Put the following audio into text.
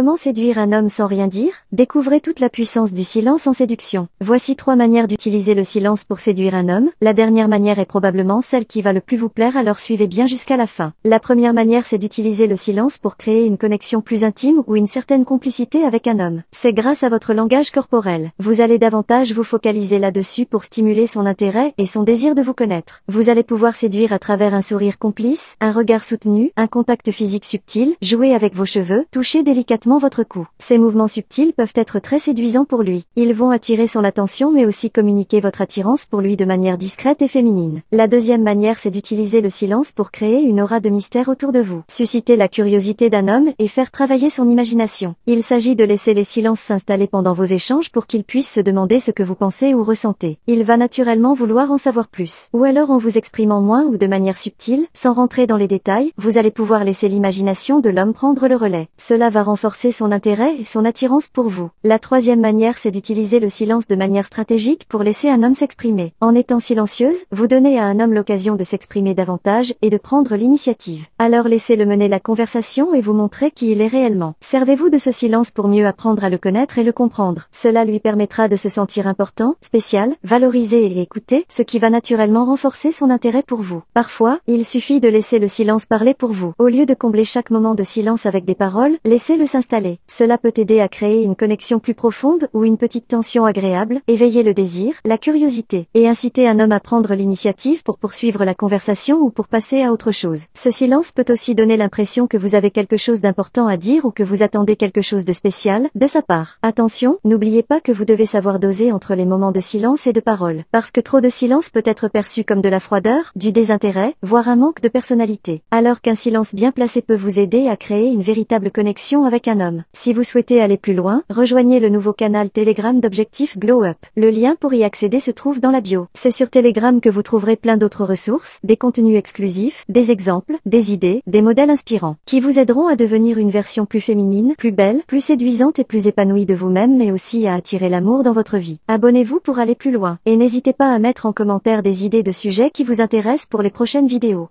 Comment séduire un homme sans rien dire Découvrez toute la puissance du silence en séduction. Voici trois manières d'utiliser le silence pour séduire un homme. La dernière manière est probablement celle qui va le plus vous plaire alors suivez bien jusqu'à la fin. La première manière c'est d'utiliser le silence pour créer une connexion plus intime ou une certaine complicité avec un homme. C'est grâce à votre langage corporel. Vous allez davantage vous focaliser là-dessus pour stimuler son intérêt et son désir de vous connaître. Vous allez pouvoir séduire à travers un sourire complice, un regard soutenu, un contact physique subtil, jouer avec vos cheveux, toucher délicatement votre coup. Ces mouvements subtils peuvent être très séduisants pour lui. Ils vont attirer son attention mais aussi communiquer votre attirance pour lui de manière discrète et féminine. La deuxième manière c'est d'utiliser le silence pour créer une aura de mystère autour de vous. Susciter la curiosité d'un homme et faire travailler son imagination. Il s'agit de laisser les silences s'installer pendant vos échanges pour qu'il puisse se demander ce que vous pensez ou ressentez. Il va naturellement vouloir en savoir plus. Ou alors en vous exprimant moins ou de manière subtile, sans rentrer dans les détails, vous allez pouvoir laisser l'imagination de l'homme prendre le relais. Cela va renforcer son intérêt et son attirance pour vous. La troisième manière, c'est d'utiliser le silence de manière stratégique pour laisser un homme s'exprimer. En étant silencieuse, vous donnez à un homme l'occasion de s'exprimer davantage et de prendre l'initiative. Alors laissez-le mener la conversation et vous montrer qui il est réellement. Servez-vous de ce silence pour mieux apprendre à le connaître et le comprendre. Cela lui permettra de se sentir important, spécial, valorisé et écouté, ce qui va naturellement renforcer son intérêt pour vous. Parfois, il suffit de laisser le silence parler pour vous. Au lieu de combler chaque moment de silence avec des paroles, laissez-le cela peut aider à créer une connexion plus profonde ou une petite tension agréable, éveiller le désir, la curiosité, et inciter un homme à prendre l'initiative pour poursuivre la conversation ou pour passer à autre chose. Ce silence peut aussi donner l'impression que vous avez quelque chose d'important à dire ou que vous attendez quelque chose de spécial de sa part. Attention, n'oubliez pas que vous devez savoir doser entre les moments de silence et de parole, parce que trop de silence peut être perçu comme de la froideur, du désintérêt, voire un manque de personnalité, alors qu'un silence bien placé peut vous aider à créer une véritable connexion avec si vous souhaitez aller plus loin, rejoignez le nouveau canal Telegram d'Objectif Glow Up. Le lien pour y accéder se trouve dans la bio. C'est sur Telegram que vous trouverez plein d'autres ressources, des contenus exclusifs, des exemples, des idées, des modèles inspirants, qui vous aideront à devenir une version plus féminine, plus belle, plus séduisante et plus épanouie de vous-même mais aussi à attirer l'amour dans votre vie. Abonnez-vous pour aller plus loin et n'hésitez pas à mettre en commentaire des idées de sujets qui vous intéressent pour les prochaines vidéos.